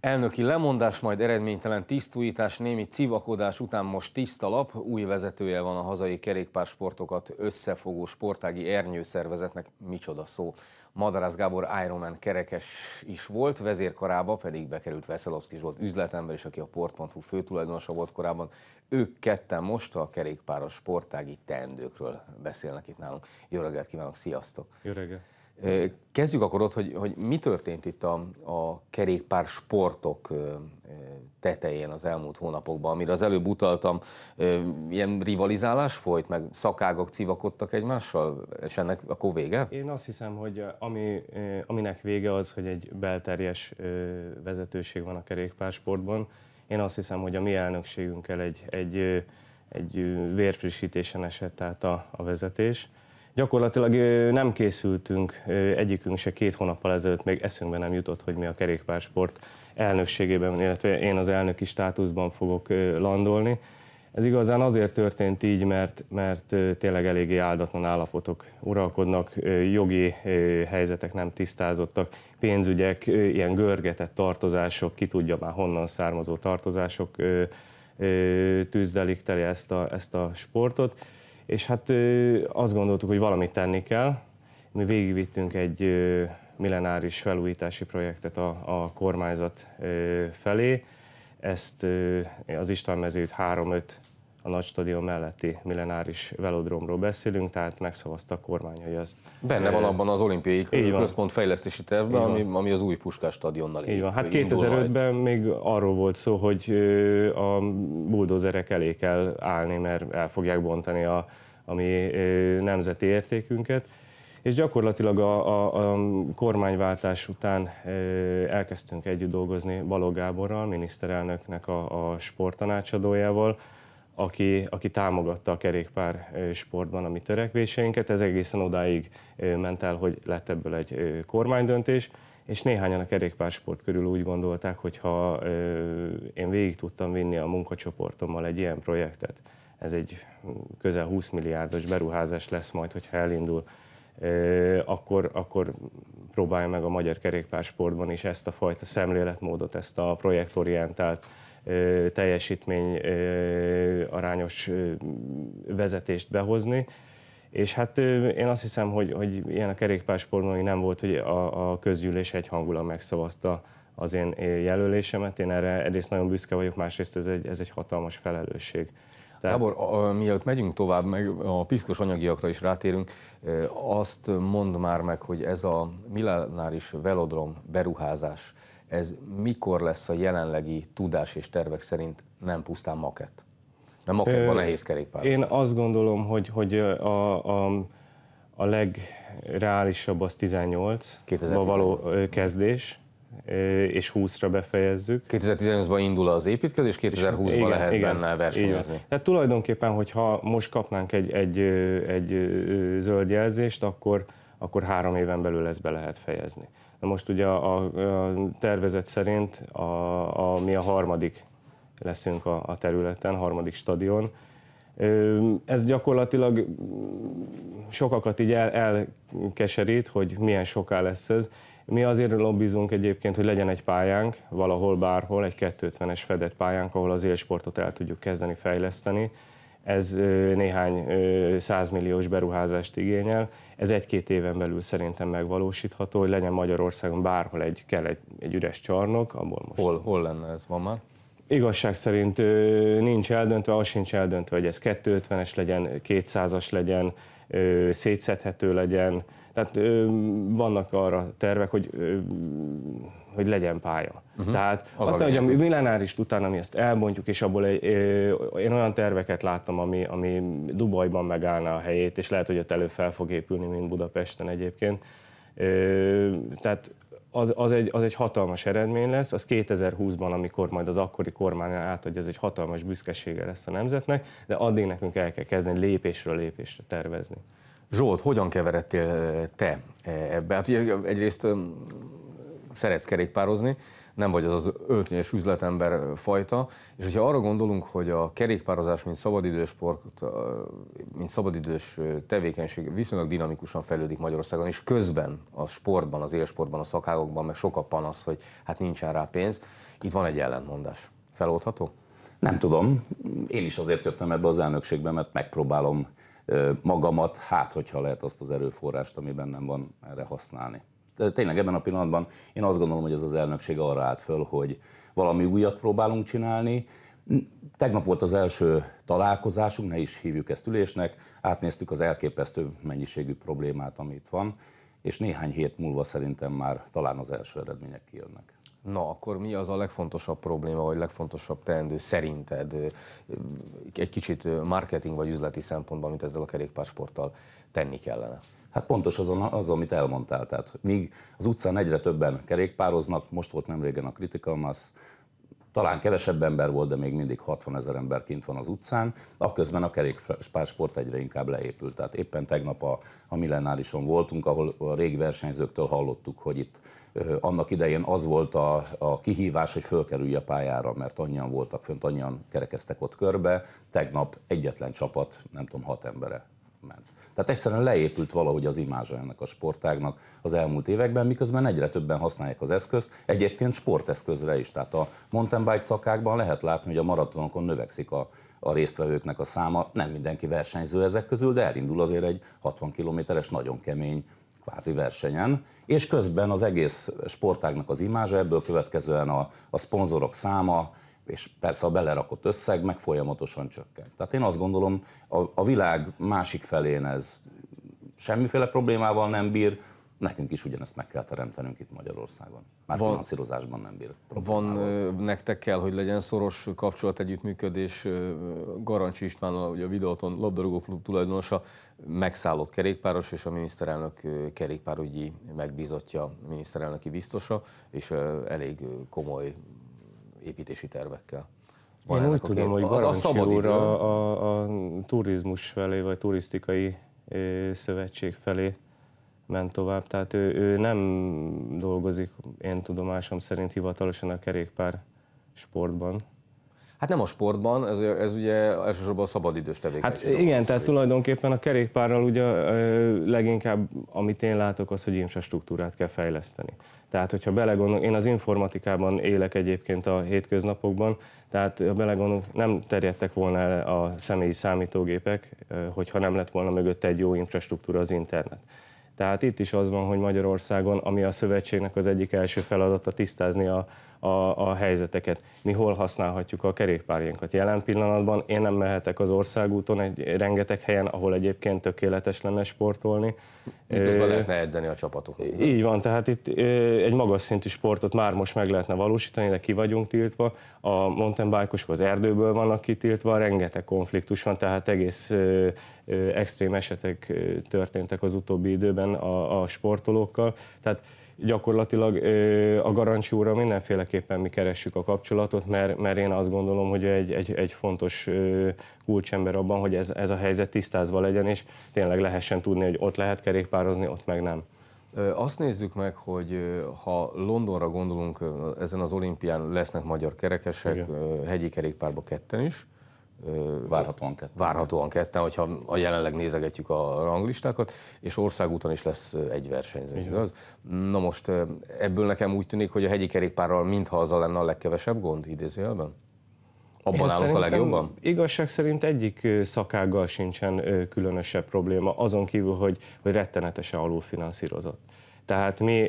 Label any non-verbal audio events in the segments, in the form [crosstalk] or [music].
Elnöki lemondás, majd eredménytelen tisztújítás, némi civakodás után most tiszta lap, új vezetője van a hazai kerékpársportokat összefogó sportági ernyőszervezetnek, micsoda szó. Madarász Gábor Ironman kerekes is volt, vezérkarába pedig bekerült Veszelovszki Zsolt üzletember is, aki a port.hu főtulajdonosa volt korábban. Ők ketten most a kerékpáros sportági teendőkről beszélnek itt nálunk. Jó reggelt kívánok, sziasztok! Jó reggelt! Kezdjük akkor ott, hogy, hogy mi történt itt a, a kerékpár sportok tetején az elmúlt hónapokban, amire az előbb utaltam, ilyen rivalizálás folyt, meg szakágok civakodtak egymással, és ennek a vége? Én azt hiszem, hogy ami, aminek vége az, hogy egy belterjes vezetőség van a kerékpár sportban. Én azt hiszem, hogy a mi elnökségünkkel egy, egy, egy vérfrissítésen esett át a, a vezetés Gyakorlatilag nem készültünk egyikünk se két hónappal ezelőtt, még eszünkbe nem jutott, hogy mi a kerékpársport elnökségében, illetve én az elnöki státuszban fogok landolni. Ez igazán azért történt így, mert, mert tényleg eléggé áldatlan állapotok uralkodnak, jogi helyzetek nem tisztázottak, pénzügyek, ilyen görgetett tartozások, ki tudja már honnan származó tartozások tűzdelik teli ezt a, ezt a sportot és hát azt gondoltuk, hogy valamit tenni kell. Mi végigvittünk egy millenáris felújítási projektet a, a kormányzat felé. Ezt az István mezőt 3-5 a nagy stadion melletti millenáris velodromról beszélünk, tehát megszavazta a kormány, hogy ezt... Benne van abban az olimpiai központ fejlesztési tervben, ami, ami az új Puskás stadionnal Így van. Hát 2005-ben még arról volt szó, hogy a buldozerek elé kell állni, mert el fogják bontani a, a mi nemzeti értékünket. És gyakorlatilag a, a, a kormányváltás után elkezdtünk együtt dolgozni Balogh Gáborral, miniszterelnöknek a, a sporttanácsadójával, aki, aki támogatta a kerékpár sportban a mi törekvéseinket. Ez egészen odáig ment el, hogy lett ebből egy kormánydöntés, és néhányan a kerékpársport körül úgy gondolták, hogy ha én végig tudtam vinni a munkacsoportommal egy ilyen projektet, ez egy közel 20 milliárdos beruházás lesz majd, hogyha elindul, akkor, akkor próbálja meg a magyar kerékpársportban is ezt a fajta szemléletmódot, ezt a projektorientált teljesítmény arányos vezetést behozni. És hát én azt hiszem, hogy, hogy ilyen a kerékpársportban nem volt, hogy a, a közgyűlés hangulat megszavazta az én jelölésemet. Én erre egyrészt nagyon büszke vagyok, másrészt ez egy, ez egy hatalmas felelősség. Tehát... Gábor, mielőtt megyünk tovább, meg a piszkos anyagiakra is rátérünk, azt mondd már meg, hogy ez a millenáris velodrom beruházás, ez mikor lesz a jelenlegi tudás és tervek szerint nem pusztán makett? Nem van nehéz kerékpár. Én azt gondolom, hogy, hogy a, a, a legreálisabb az 18, 2018. való kezdés, és 20-ra befejezzük. 2018-ban indul az építkezés, 2020-ban igen, lehet igen, benne versenyezni. Igen. Tehát tulajdonképpen, hogyha most kapnánk egy, egy, egy zöld jelzést, akkor, akkor három éven belül ezt be lehet fejezni. Na most ugye a, a tervezet szerint a, a, mi a harmadik leszünk a, a területen, harmadik stadion. Ez gyakorlatilag sokakat így el, elkeserít, hogy milyen soká lesz ez. Mi azért lobbizunk egyébként, hogy legyen egy pályánk, valahol, bárhol, egy 250-es fedett pályánk, ahol az élsportot el tudjuk kezdeni fejleszteni, ez néhány százmilliós beruházást igényel. Ez egy-két éven belül szerintem megvalósítható, hogy legyen Magyarországon bárhol egy, kell egy, egy üres csarnok, abból most... Hol, hol lenne ez ma már? Igazság szerint nincs eldöntve, az sincs eldöntve, hogy ez 250-es legyen, 200-as legyen, szétszedhető legyen. Tehát vannak arra tervek, hogy hogy legyen pálya. Uh-huh. Tehát az aztán, hogy a millenárist utána mi ezt elbontjuk, és abból egy, én olyan terveket láttam, ami, ami Dubajban megállna a helyét, és lehet, hogy ott elő fel fog épülni, mint Budapesten egyébként. Tehát az, az, egy, az egy hatalmas eredmény lesz, az 2020-ban, amikor majd az akkori kormány átadja, ez egy hatalmas büszkesége lesz a nemzetnek, de addig nekünk el kell kezdeni lépésről lépésre tervezni. Zsolt, hogyan keveredtél te e, ebbe? Hát ugye egyrészt szeretsz kerékpározni, nem vagy az az öltönyös üzletember fajta, és hogyha arra gondolunk, hogy a kerékpározás, mint szabadidős sport, mint szabadidős tevékenység viszonylag dinamikusan fejlődik Magyarországon, és közben a sportban, az élsportban, a szakágokban meg sok a panasz, hogy hát nincsen rá pénz, itt van egy ellentmondás. Feloldható? Nem tudom. Én is azért jöttem ebbe az elnökségbe, mert megpróbálom magamat, hát hogyha lehet azt az erőforrást, ami bennem van, erre használni tényleg ebben a pillanatban én azt gondolom, hogy ez az elnökség arra állt föl, hogy valami újat próbálunk csinálni. Tegnap volt az első találkozásunk, ne is hívjuk ezt ülésnek, átnéztük az elképesztő mennyiségű problémát, amit van, és néhány hét múlva szerintem már talán az első eredmények kijönnek. Na, akkor mi az a legfontosabb probléma, vagy legfontosabb teendő szerinted? Egy kicsit marketing vagy üzleti szempontból, amit ezzel a kerékpársporttal tenni kellene? Hát pontos az az, amit elmondtál. Tehát míg az utcán egyre többen kerékpároznak, most volt nem régen a Critical Mass, talán kevesebb ember volt, de még mindig 60 ezer ember kint van az utcán, akközben a kerékpársport egyre inkább leépült. Tehát éppen tegnap a, a millenárison voltunk, ahol a régi versenyzőktől hallottuk, hogy itt ö, annak idején az volt a, a kihívás, hogy fölkerülj a pályára, mert annyian voltak fönt, annyian kerekeztek ott körbe. Tegnap egyetlen csapat, nem tudom, hat embere ment. Tehát egyszerűen leépült valahogy az imázsa ennek a sportágnak az elmúlt években, miközben egyre többen használják az eszközt, egyébként sporteszközre is. Tehát a mountain bike szakákban lehet látni, hogy a maratonokon növekszik a, a résztvevőknek a száma. Nem mindenki versenyző ezek közül, de elindul azért egy 60 kilométeres, nagyon kemény kvázi versenyen, és közben az egész sportágnak az imázsa, ebből következően a, a szponzorok száma, és persze a belerakott összeg meg folyamatosan csökken. Tehát én azt gondolom, a, a világ másik felén ez semmiféle problémával nem bír, nekünk is ugyanezt meg kell teremtenünk itt Magyarországon. Már van, finanszírozásban nem bír. Van nektek kell, hogy legyen szoros kapcsolat, együttműködés Garancsi Istvánnal, ugye a videóton labdarúgó klub tulajdonosa, megszállott kerékpáros és a miniszterelnök kerékpárügyi megbízottja, miniszterelnöki biztosa, és elég komoly építési tervekkel. Van Én úgy tudom, hogy Garancsi az, az úr a, a, a turizmus felé, vagy turisztikai szövetség felé ment tovább, tehát ő, ő nem dolgozik, én tudomásom szerint hivatalosan a kerékpár sportban. Hát nem a sportban, ez, ez ugye elsősorban a szabadidős tevékenység. Hát igen, tehát tulajdonképpen a kerékpárral ugye leginkább, amit én látok, az, hogy infrastruktúrát kell fejleszteni. Tehát, hogyha belegondolunk, én az informatikában élek egyébként a hétköznapokban, tehát ha belegondolunk, nem terjedtek volna el a személyi számítógépek, hogyha nem lett volna mögött egy jó infrastruktúra az internet. Tehát itt is az van, hogy Magyarországon, ami a szövetségnek az egyik első feladata tisztázni a, a, a helyzeteket. Mi hol használhatjuk a kerékpárjánkat? Jelen pillanatban én nem mehetek az országúton egy rengeteg helyen, ahol egyébként tökéletes lenne sportolni. Miközben lehetne edzeni a csapatokat. Így van, tehát itt egy magas szintű sportot már most meg lehetne valósítani, de ki vagyunk tiltva. A mountainbike az erdőből vannak kitiltva, rengeteg konfliktus van, tehát egész extrém esetek történtek az utóbbi időben a, a sportolókkal. Tehát gyakorlatilag a Garancsi úrral mindenféleképpen mi keressük a kapcsolatot, mert, mert én azt gondolom, hogy egy, egy, egy fontos kulcsember abban, hogy ez, ez a helyzet tisztázva legyen, és tényleg lehessen tudni, hogy ott lehet kerékpározni, ott meg nem. Azt nézzük meg, hogy ha Londonra gondolunk, ezen az olimpián lesznek magyar kerekesek, Igen. hegyi kerékpárba ketten is, Várhatóan ketten. Várhatóan ketten, hogyha a jelenleg nézegetjük a ranglistákat, és országúton is lesz egy versenyző, igaz? Na most ebből nekem úgy tűnik, hogy a hegyi kerékpárral mintha az lenne a legkevesebb gond idézőjelben? Abban Én állunk a legjobban? Igazság szerint egyik szakággal sincsen különösebb probléma, azon kívül, hogy, hogy rettenetesen alulfinanszírozott. Tehát mi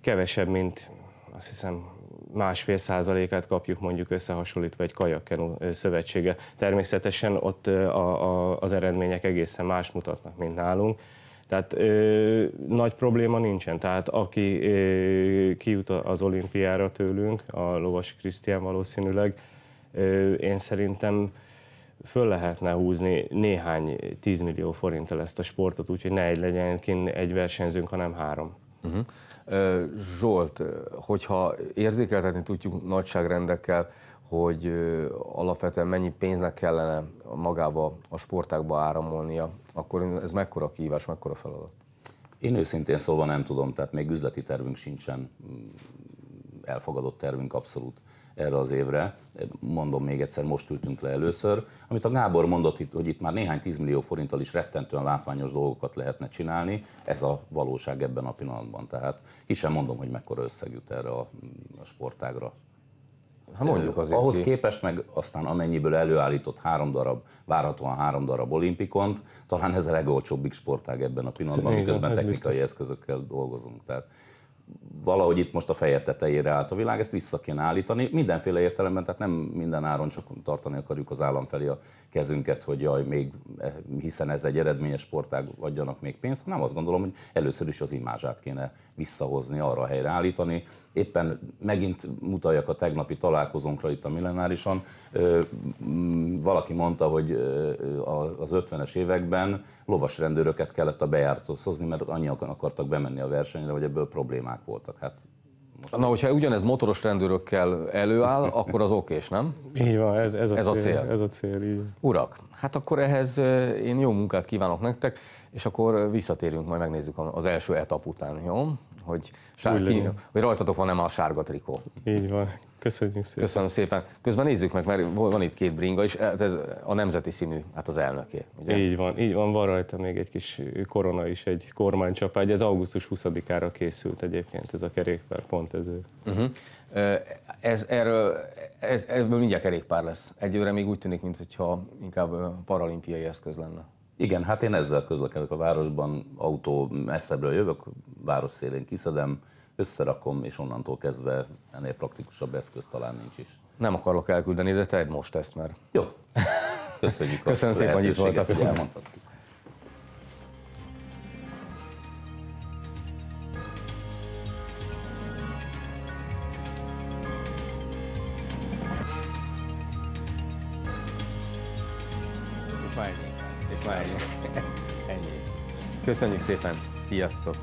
kevesebb, mint azt hiszem másfél százalékát kapjuk mondjuk összehasonlítva egy kajakkenú szövetsége. Természetesen ott a, a, az eredmények egészen más mutatnak, mint nálunk. Tehát ö, nagy probléma nincsen. Tehát aki ö, kijut az olimpiára tőlünk, a Lovas Krisztián valószínűleg, ö, én szerintem föl lehetne húzni néhány 10 millió forinttal ezt a sportot, úgyhogy ne egy legyen kint egy versenyzőnk, hanem három. Uh-huh. Zsolt, hogyha érzékeltetni tudjuk nagyságrendekkel, hogy alapvetően mennyi pénznek kellene magába a sportákba áramolnia, akkor ez mekkora kihívás, mekkora feladat? Én őszintén szólva nem tudom, tehát még üzleti tervünk sincsen, mm, elfogadott tervünk abszolút erre az évre. Mondom még egyszer, most ültünk le először. Amit a Gábor mondott, hogy itt már néhány 10 millió forinttal is rettentően látványos dolgokat lehetne csinálni, ez a valóság ebben a pillanatban. Tehát ki sem mondom, hogy mekkora összeg jut erre a, a sportágra. Ha hát mondjuk azért Ahhoz ki. képest meg aztán amennyiből előállított három darab, várhatóan három darab olimpikont, talán ez a legolcsóbbik sportág ebben a pillanatban, miközben technikai biztos. eszközökkel dolgozunk. Tehát valahogy itt most a feje tetejére állt a világ, ezt vissza kéne állítani. Mindenféle értelemben, tehát nem minden áron csak tartani akarjuk az állam felé a kezünket, hogy jaj, még, hiszen ez egy eredményes sportág, adjanak még pénzt, hanem azt gondolom, hogy először is az imázsát kéne visszahozni, arra a helyre állítani. Éppen megint mutaljak a tegnapi találkozónkra itt a millenárison. Valaki mondta, hogy az 50-es években rendőröket kellett a bejárathoz hozni, mert annyian akartak bemenni a versenyre, hogy ebből problémák problémák voltak. Hát most Na, hogyha ugyanez motoros rendőrökkel előáll, [laughs] akkor az okés, nem? Így van, ez, ez, a, ez cél, a cél. Ez a cél, így. Urak, hát akkor ehhez eh, én jó munkát kívánok nektek, és akkor visszatérünk, majd megnézzük az első etap után, jó? hogy, sár, ki, hogy rajtatok van-e a sárga trikó. Így van. Köszönjük szépen. Köszönöm szépen. Közben nézzük meg, mert van itt két bringa, és hát ez a nemzeti színű, hát az elnöké. Ugye? Így van, így van, van rajta még egy kis korona is, egy kormánycsapá, Ez augusztus 20-ára készült egyébként ez a kerékpár, pont ezért. Uh-huh. Ez, erről, ez, ebből mindjárt kerékpár lesz. Egyőre még úgy tűnik, mintha inkább paralimpiai eszköz lenne. Igen, hát én ezzel közlekedek a városban, autó messzebbről jövök, város szélén kiszedem, összerakom, és onnantól kezdve ennél praktikusabb eszköz talán nincs is. Nem akarlak elküldeni, de te most ezt már. Jó. Köszönjük. [laughs] Köszönöm szépen, hogy itt voltál. Köszönjük szépen, sziasztok!